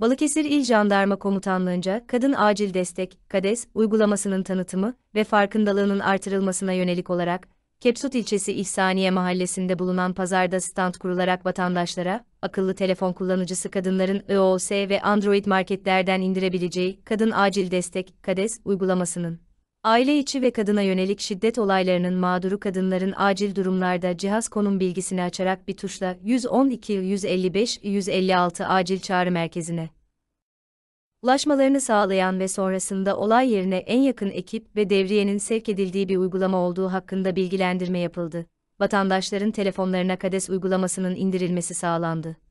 Balıkesir İl Jandarma Komutanlığı'nca Kadın Acil Destek, KADES, uygulamasının tanıtımı ve farkındalığının artırılmasına yönelik olarak, Kepsut ilçesi İhsaniye mahallesinde bulunan pazarda stand kurularak vatandaşlara, akıllı telefon kullanıcısı kadınların iOS ve Android marketlerden indirebileceği Kadın Acil Destek, KADES uygulamasının Aile içi ve kadına yönelik şiddet olaylarının mağduru kadınların acil durumlarda cihaz konum bilgisini açarak bir tuşla 112 155 156 acil çağrı merkezine ulaşmalarını sağlayan ve sonrasında olay yerine en yakın ekip ve devriyenin sevk edildiği bir uygulama olduğu hakkında bilgilendirme yapıldı. Vatandaşların telefonlarına KADES uygulamasının indirilmesi sağlandı.